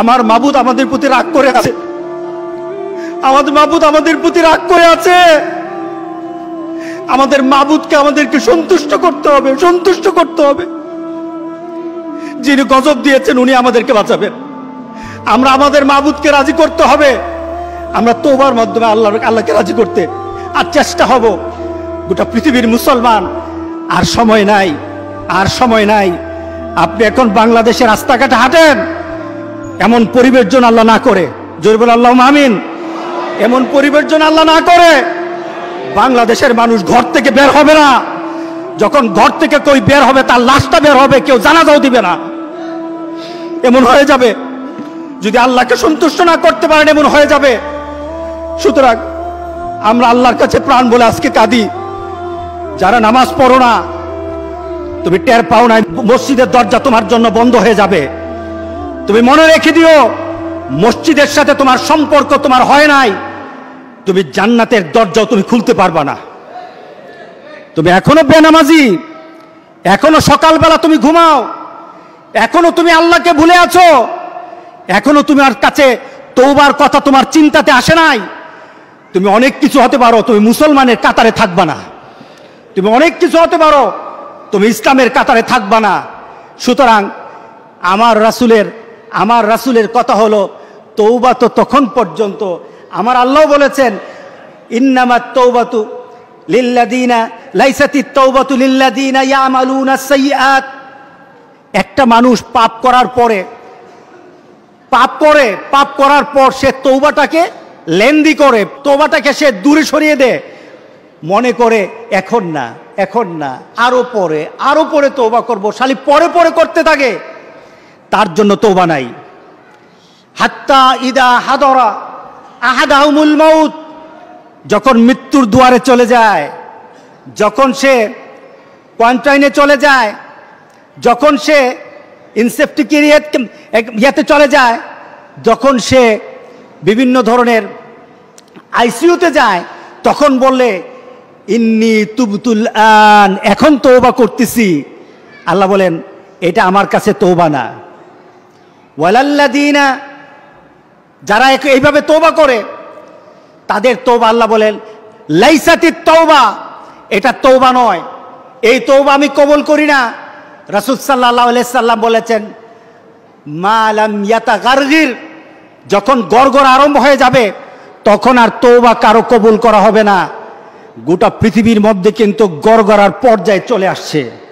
আমার মাবুদ আমাদের প্রতি রাগ করে আছে আমাদের মাবুদ আমাদের প্রতি রাগ করে আছে আমাদের মাবুদকে আমাদেরকে সন্তুষ্ট করতে হবে সন্তুষ্ট করতে হবে যিনি গজব দিয়েছেন উনি আমাদেরকে বাঁচাবেন আমরা আমাদের মাবুদকে রাজি করতে হবে আমরা তোবার মাধ্যমে আল্লাহ আল্লাহকে রাজি করতে আর চেষ্টা হব গোটা পৃথিবীর মুসলমান আর সময় নাই আর সময় নাই আপনি এখন বাংলাদেশের রাস্তাঘাটে হাঁটেন এমন পরিবেশ যেন আল্লাহ না করে জরিবুল আল্লাহ মামিন এমন পরিবেশ যেন আল্লাহ না করে বাংলাদেশের মানুষ ঘর থেকে বের হবে না যখন ঘর থেকে কেউ বের হবে তার লাশটা বের হবে কেউ জানাজাও দিবে না এমন হয়ে যাবে যদি আল্লাহকে সন্তুষ্ট না করতে পারেন এমন হয়ে যাবে সুতরাং আমরা আল্লাহর কাছে প্রাণ বলে আজকে কাঁদি যারা নামাজ পড়ো না তুমি টের পাও না মসজিদের দরজা তোমার জন্য বন্ধ হয়ে যাবে তুমি মনে রেখে দিও মসজিদের সাথে তোমার সম্পর্ক তোমার হয় নাই তুমি জান্নাতের দরজাও তুমি খুলতে পারবা না তুমি এখনো বেনামাজি এখনো সকালবেলা তুমি ঘুমাও এখনো তুমি আল্লাহকে ভুলে আছো এখনো তুমি আর কাছে তৌবার কথা তোমার চিন্তাতে আসে নাই তুমি অনেক কিছু হতে পারো তুমি মুসলমানের কাতারে থাকবা না তুমি অনেক কিছু হতে পারো তুমি ইসলামের কাতারে থাকবা না সুতরাং আমার রাসুলের আমার রাসুলের কথা হলো তৌবা তো তখন পর্যন্ত আমার আল্লাহ বলেছেন ইন্নামা তৌবাতু লিল্লাদিনা লাইসাতি তৌবাতু লিল্লাদিনা ইয়ামালুনা সাইয়াত একটা মানুষ পাপ করার পরে পাপ করে পাপ করার পর সে তৌবাটাকে লেন্দি করে তৌবাটাকে সে দূরে সরিয়ে দে মনে করে এখন না এখন না আরও পরে আরও পরে তৌবা করব শালি পরে পরে করতে থাকে তার জন্য তোবা নাই হাত্তা ইদা হাদরা আহাদাহমুল মৌত যখন মৃত্যুর দুয়ারে চলে যায় যখন সে কোয়ান্টাইনে চলে যায় যখন সে ইনসেপ্টিক ইয়াতে চলে যায় যখন সে বিভিন্ন ধরনের আইসিউতে যায় তখন বললে ইন্নি তুবতুল আন এখন তৌবা করতেছি আল্লাহ বলেন এটা আমার কাছে তৌবা না ওয়ালাল্লাদিনা যারা এইভাবে তোবা করে তাদের তৌবা আল্লাহ বলেন লাইসাতি তৌবা এটা তৌবা নয় এই তৌবা আমি কবল করি না রাসুল সাল্লাহ সাল্লাম বলেছেন মালাম ইয়াতা গার্গির যখন গড়গড় আরম্ভ হয়ে যাবে তখন আর তৌবা কারো কবুল করা হবে না গোটা পৃথিবীর মধ্যে কিন্তু গড়গড়ার পর্যায়ে চলে আসছে